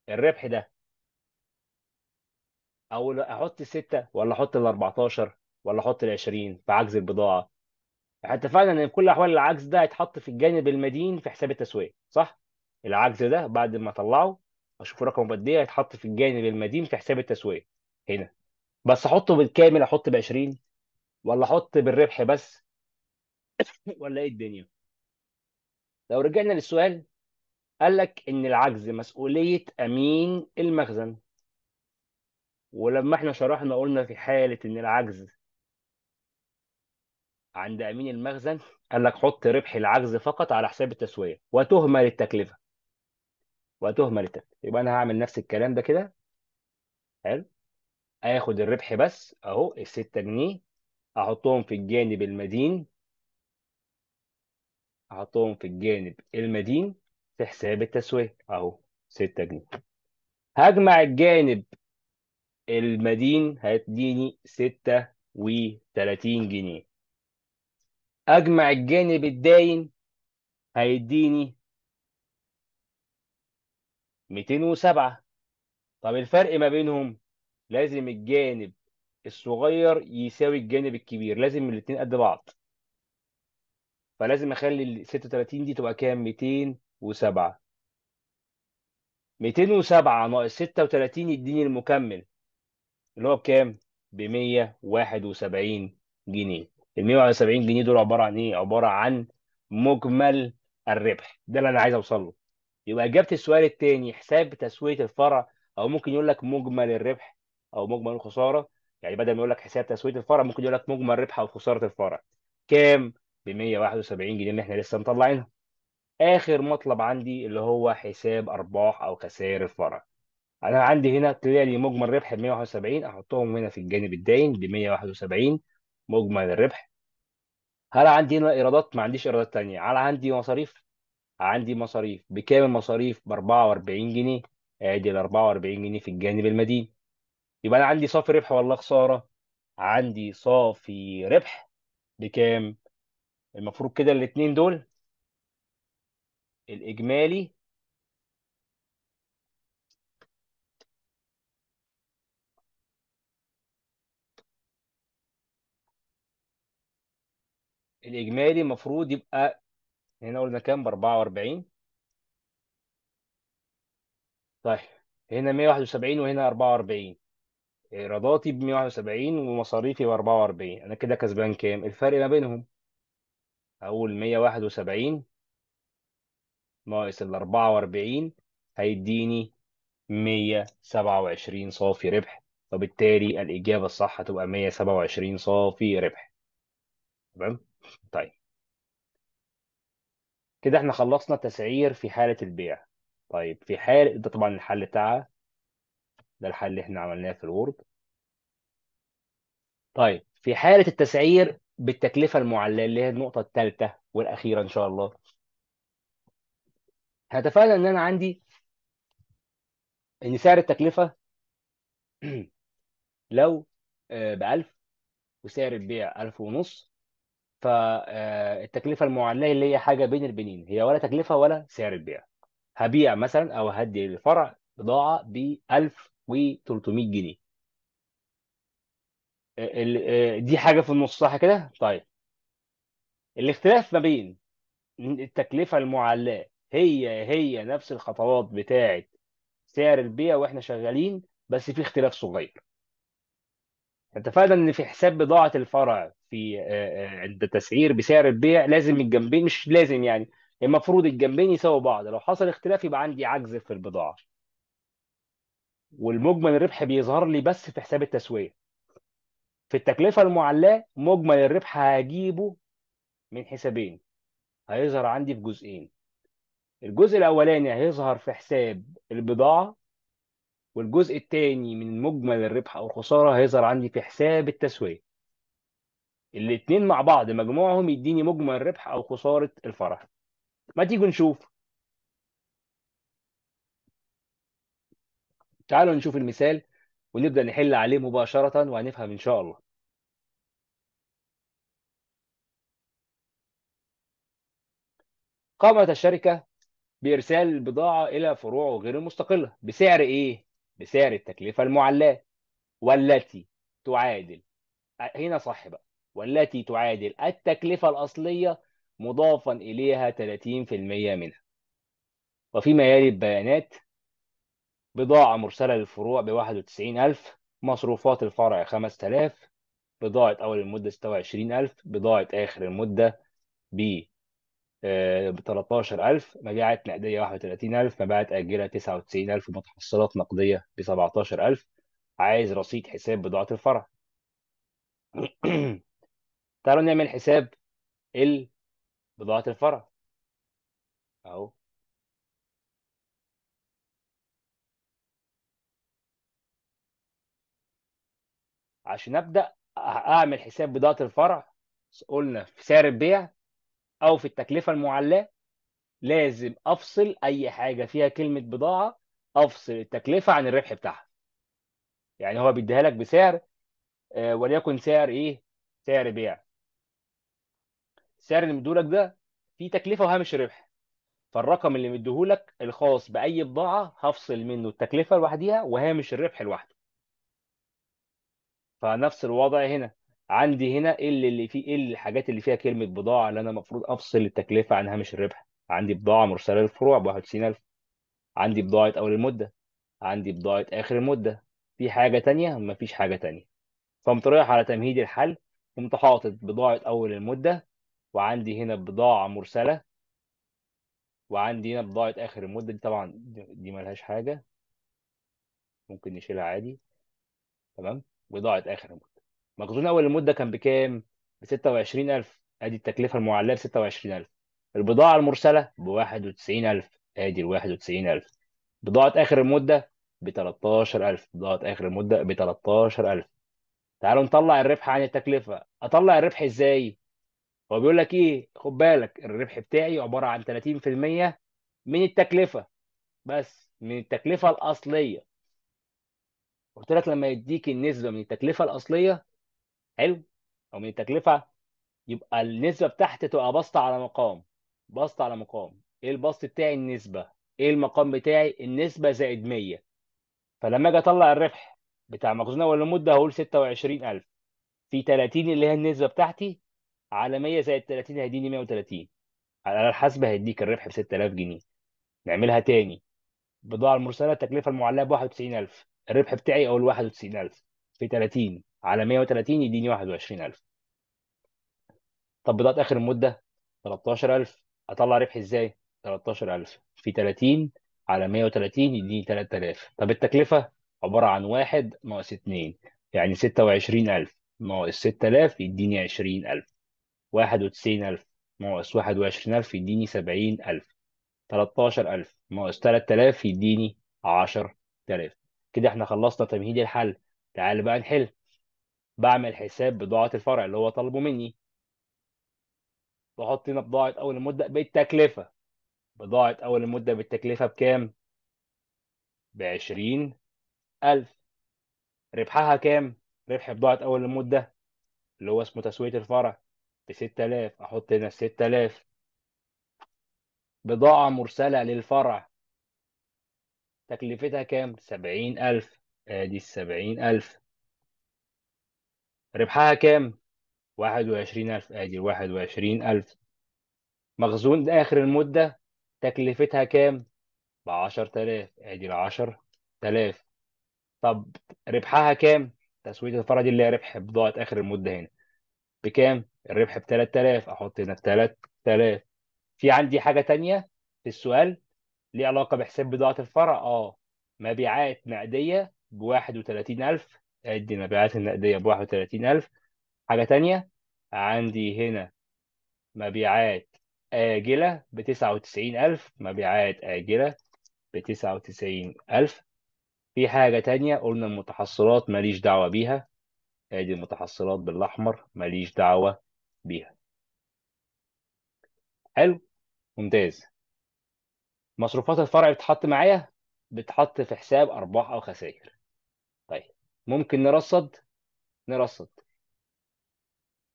الربح ده او احط 6 ولا احط ال 14 ولا احط ال 20 في عجز البضاعه اتفقنا ان في كل احوال العجز ده هيتحط في الجانب المدين في حساب التسويه صح العجز ده بعد ما اطلعه اشوف رقم قد ايه هيتحط في الجانب المدين في حساب التسويه هنا بس احطه بالكامل احط ب 20 ولا احط بالربح بس ولا ايه الدنيا لو رجعنا للسؤال قال لك ان العجز مسؤولية امين المخزن ولما احنا شرحنا قلنا في حالة ان العجز عند امين المخزن قال لك حط ربح العجز فقط على حساب التسوية وتهمل التكلفة وتهمل التكلفة يبقى انا هعمل نفس الكلام ده كده حلو اخد الربح بس اهو الستة جنيه احطهم في الجانب المدين أحطهم في الجانب المدين في حساب التسوية أهو 6 جنيه هجمع الجانب المدين هيديني 36 جنيه أجمع الجانب الداين هيديني 207 طب الفرق ما بينهم لازم الجانب الصغير يساوي الجانب الكبير لازم الاتنين قد بعض فلازم اخلي ال 36 دي تبقى كام 207 207 ناقص 36 يديني المكمل اللي هو بكام ب 171 جنيه ال 171 جنيه دول عباره عن ايه عباره عن مجمل الربح ده اللي انا عايز اوصل له يبقى اجابه السؤال الثاني حساب تسويه الفرع او ممكن يقول لك مجمل الربح او مجمل الخساره يعني بدل ما يقول لك حساب تسويه الفرع ممكن يقول لك مجمل ربح او خساره الفرع كام ب 171 جنيه اللي احنا لسه مطلعينها اخر مطلب عندي اللي هو حساب ارباح او خسائر الفرع انا عندي هنا طلع لي مجمل ربح ب 171 احطهم هنا في الجانب الداين ب 171 مجمل الربح هل عندي هنا ايرادات ما عنديش ايرادات تانية هل عندي مصاريف عندي مصاريف بكام المصاريف ب 44 جنيه ادي ال 44 جنيه في الجانب المدين يبقى انا عندي صافي ربح ولا خساره عندي صافي ربح بكام المفروض كده الاتنين دول الإجمالي الإجمالي المفروض يبقى هنا قلنا كام ب 44 طيب هنا 171 وهنا 44 إيراداتي ب 171 ومصاريفي ب 44 أنا كده كسبان كام؟ الفرق ما بينهم أقول 171 ناقص ال 44 هيديني 127 صافي ربح وبالتالي الإجابة الصح هتبقى 127 صافي ربح تمام طيب كده احنا خلصنا تسعير في حالة البيع طيب في حالة ده طبعا الحل بتاعها ده الحل اللي احنا عملناه في الوورد طيب في حالة التسعير بالتكلفة المعلّة اللي هي النقطة الثالثة والأخيرة إن شاء الله هتفادى إن أنا عندي إن سعر التكلفة لو آه، ب 1000 وسعر البيع 1000 ونص فالتكلفة آه، المعلّة اللي هي حاجة بين البنين هي ولا تكلفة ولا سعر البيع هبيع مثلا أو هدي الفرع بضاعة ب 1300 جنيه آه، دي حاجة في النص صح كده؟ طيب الاختلاف ما بين التكلفة المعلاه هي هي نفس الخطوات بتاعة سعر البيع واحنا شغالين بس في اختلاف صغير اتفقنا ان في حساب بضاعة الفرع في آه، آه، عند التسعير بسعر البيع لازم الجنبين مش لازم يعني المفروض الجنبين يساووا بعض لو حصل اختلاف يبقى عندي عجز في البضاعة والمجمل الربح بيظهر لي بس في حساب التسوية في التكلفة المعلاه مجمل الربح هجيبه من حسابين هيظهر عندي في جزئين الجزء الأولاني هيظهر في حساب البضاعة والجزء الثاني من مجمل الربح أو الخسارة هيظهر عندي في حساب التسوية الاتنين مع بعض مجموعهم يديني مجمل الربح أو خسارة الفرع ما تيجوا نشوف تعالوا نشوف المثال ونبدأ نحل عليه مباشرة وهنفهم إن شاء الله قامت الشركة بإرسال البضاعة إلى فروع غير المستقلة بسعر إيه؟ بسعر التكلفة المعلاة والتي تعادل هنا صح بقى والتي تعادل التكلفة الأصلية مضافا إليها 30% منها وفيما يلي البيانات بضاعة مرسلة للفروع ب 91000 مصروفات الفرع 5000 بضاعة أول المدة 26000 بضاعة آخر المدة ب آه، ب 13000 مبيعات نقدية 31000 مبيعات آجلة 99000 متحصلات نقدية ب 17000 عايز رصيد حساب بضاعة الفرع تعالوا نعمل حساب ال بضاعة الفرع أهو عشان ابدا اعمل حساب بضاعه الفرع قلنا في سعر البيع او في التكلفه المعلاه لازم افصل اي حاجه فيها كلمه بضاعه افصل التكلفه عن الربح بتاعها يعني هو بيديها لك بسعر آه، وليكن سعر ايه سعر بيع السعر اللي مديهولك ده فيه تكلفه وهامش ربح فالرقم اللي مديهولك الخاص باي بضاعه هفصل منه التكلفه لوحديها وهامش الربح لوحده فنفس الوضع هنا عندي هنا ايه اللي, اللي فيه ايه الحاجات اللي فيها كلمه بضاعه اللي انا المفروض افصل التكلفه عن هامش الربح عندي بضاعه مرسله للفروع ب 91000 عندي بضاعه اول المده عندي بضاعه اخر المده في حاجه تانية مفيش حاجه تانية فقمت رايح على تمهيد الحل قمت حاطط بضاعه اول المده وعندي هنا بضاعه مرسله وعندي هنا بضاعه اخر المده دي طبعا دي ملهاش حاجه ممكن نشيلها عادي تمام وضاعت اخر المده مخزون اول المده كان بكام ب 26000 ادي التكلفه المعلاه ب 26000 البضاعه المرسله ب 91000 ادي ال 91000 بضاعه اخر المده ب 13000 بضاعه اخر المده ب 13000 تعالوا نطلع الربح عن التكلفه اطلع الربح ازاي هو بيقول لك ايه خد بالك الربح بتاعي عباره عن 30% من التكلفه بس من التكلفه الاصليه قلت لك لما يديك النسبه من التكلفه الاصليه حلو او من التكلفه يبقى النسبه بتاعتي تبقى بسط على مقام بسط على مقام ايه البسط بتاعي النسبه ايه المقام بتاعي النسبه زائد 100 فلما اجي اطلع الربح بتاع مخزون اول المده هقول 26000 في 30 اللي هي النسبه بتاعتي على 100 زائد 30 هيديني 130 على الحسبة هيديك الربح ب 6000 جنيه نعملها تاني البضاعه المرسله التكلفه المعلبه ب 91000 الربح بتاعي اقول 91000 في 30 على 130 يديني 21000 تطبيقات اخر المده 13000 اطلع ربح ازاي 13000 في 30 على 130 يديني 3000 طب التكلفه عباره عن واحد ناقص 2 يعني 26000 ناقص 6000 يديني 20000 91000 ناقص 21000 يديني 70000 13000 ناقص 3000 يديني 10000 كده احنا خلصنا تمهيد الحل تعال بقى نحل بعمل حساب بضاعة الفرع اللي هو طلبه مني بحط هنا بضاعة أول المدة بالتكلفة بضاعة أول المدة بالتكلفة بكام؟ بعشرين ألف ربحها كام؟ ربح بضاعة أول المدة اللي هو اسمه تسوية الفرع بستة آلاف أحط هنا الستة آلاف بضاعة مرسلة للفرع تكلفتها كام؟ سبعين ألف آدي السبعين ألف ربحها كام؟ واحد وعشرين ألف آدي الواحد وعشرين ألف مخزون آخر المدة تكلفتها كام؟ بعشر تلاف آدي العشر تلاف طب ربحها كام؟ تسويق الفرد اللي هي ربح بضاعة آخر المدة هنا بكام؟ الربح بتلات تلاف أحط هنا بتلات تلاف في عندي حاجة تانية في السؤال ليه علاقة بحساب بضاعة الفرع اه مبيعات نقدية ب 31000 ألف أدي مبيعات النقدية ب 31000 ألف حاجة تانية عندي هنا مبيعات آجلة ب 99000 ألف مبيعات آجلة ب 99000 ألف في حاجة تانية قلنا المتحصلات ماليش دعوة بيها ادي المتحصلات بالاحمر ماليش دعوه بيها حلو ممتاز مصروفات الفرع بتتحط معايا بتحط في حساب ارباح او خسائر طيب ممكن نرصد نرصد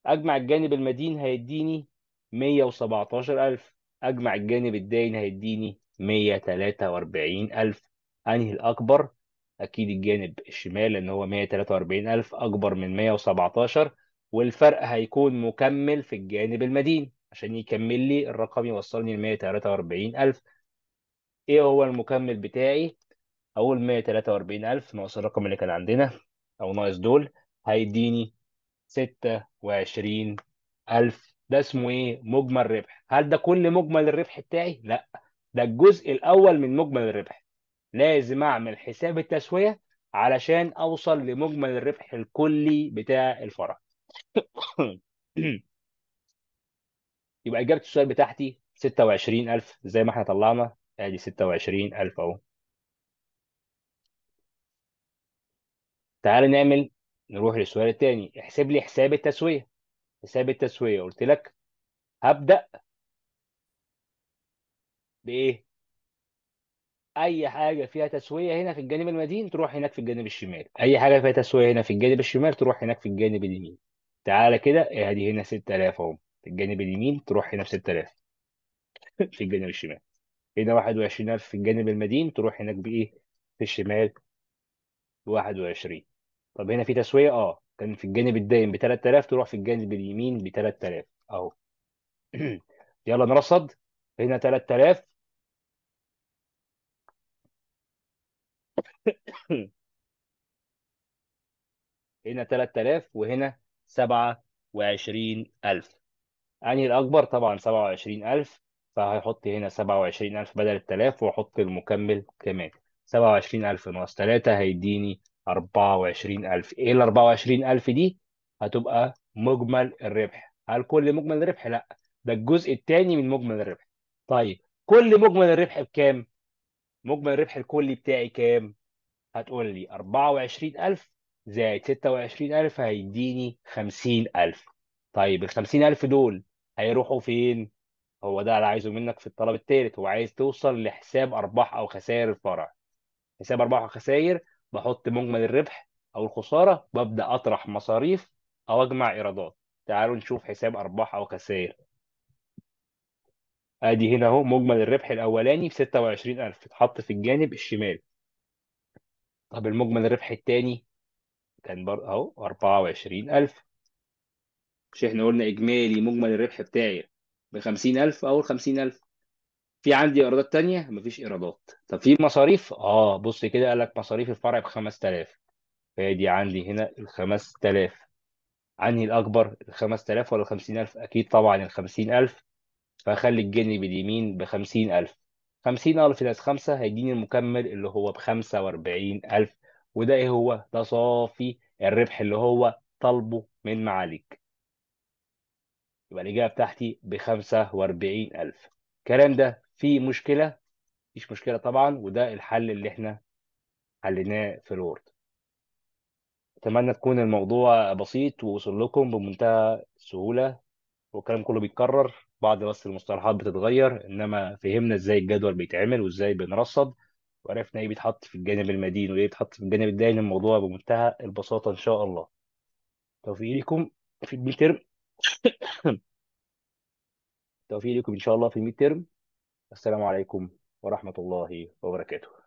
اجمع الجانب المدين هيديني 117000 اجمع الجانب الداين هيديني 143000 انهي الاكبر اكيد الجانب الشمال لان هو 143000 اكبر من 117 والفرق هيكون مكمل في الجانب المدين عشان يكمل لي الرقم يوصلني ل 143000 ايه هو المكمل بتاعي اقول 143000 ناقص الرقم اللي كان عندنا او ناقص دول هيديني 26000 ده اسمه ايه مجمل ربح هل ده كل مجمل الربح بتاعي لا ده الجزء الاول من مجمل الربح لازم اعمل حساب التسويه علشان اوصل لمجمل الربح الكلي بتاع الفرع يبقى اجابه السؤال بتاعتي 26000 زي ما احنا طلعنا ادي ستة وعشرين ألف أهو تعال نعمل نروح للسؤال التاني احسب لي حساب التسوية حساب التسوية قلت لك هبدأ بإيه؟ أي حاجة فيها تسوية هنا في الجانب المدين تروح هناك في الجانب الشمال أي حاجة فيها تسوية هنا في الجانب الشمال تروح هناك في الجانب اليمين تعالى كده ادي هنا 6000 أهو في الجانب اليمين تروح هنا في 6000 في الجانب الشمال هنا 21000 في الجانب المدين تروح هناك بايه في الشمال 21 طب هنا في تسوية اه كان في الجانب الدائم ب 3000 تروح في الجانب اليمين ب 3000 اهو يلا نرصد هنا 3000 هنا 3000 وهنا 27000 أنهي الأكبر طبعا 27000 فهيحط هنا 27000 بدل ال التلاف واحط المكمل كمان 27000 ناقص 3 هيديني 24000 ايه ال 24000 دي هتبقى مجمل الربح هل كل مجمل الربح لا ده الجزء الثاني من مجمل الربح طيب كل مجمل الربح بكام مجمل الربح الكلي بتاعي كام هتقول لي 24000 زائد 26000 هيديني 50000 طيب ال 50000 دول هيروحوا فين هو ده اللي عايزه منك في الطلب الثالث هو عايز توصل لحساب ارباح او خسائر الفرع حساب ارباح وخسائر بحط مجمل الربح او الخساره وابدا اطرح مصاريف او اجمع ايرادات تعالوا نشوف حساب ارباح او خسائر ادي هنا اهو مجمل الربح الاولاني ب 26000 اتحط في الجانب الشمال طب المجمل الربح الثاني كان بر... اهو 24000 مش احنا قلنا اجمالي مجمل الربح بتاعي ب 50000 اول 50000 في عندي ايرادات تانية مفيش ايرادات طب في مصاريف اه بص كده قال لك مصاريف الفرع ب 5000 فهي دي عندي هنا ال 5000 انهي الاكبر ال 5000 ولا ال 50000 اكيد طبعا ال 50000 فهخلي الجنب اليمين ب 50000 50000 ناقص 5 هيديني المكمل اللي هو ب 45000 وده ايه هو ده صافي الربح اللي هو طالبه من معاليك يبقى الإجابة بتاعتي ب 45000 الكلام ده فيه مشكلة؟ مفيش مشكلة طبعا وده الحل اللي احنا حليناه في الوورد أتمنى تكون الموضوع بسيط ووصل لكم بمنتهى السهولة والكلام كله بيتكرر بعض بس المصطلحات بتتغير إنما فهمنا إزاي الجدول بيتعمل وإزاي بنرصد وعرفنا إيه بيتحط في الجانب المدين وإيه بيتحط في الجانب الدائن الموضوع بمنتهى البساطة إن شاء الله توفيق لكم في الميد التوفيق لكم ان شاء الله في الميد تيرم السلام عليكم ورحمه الله وبركاته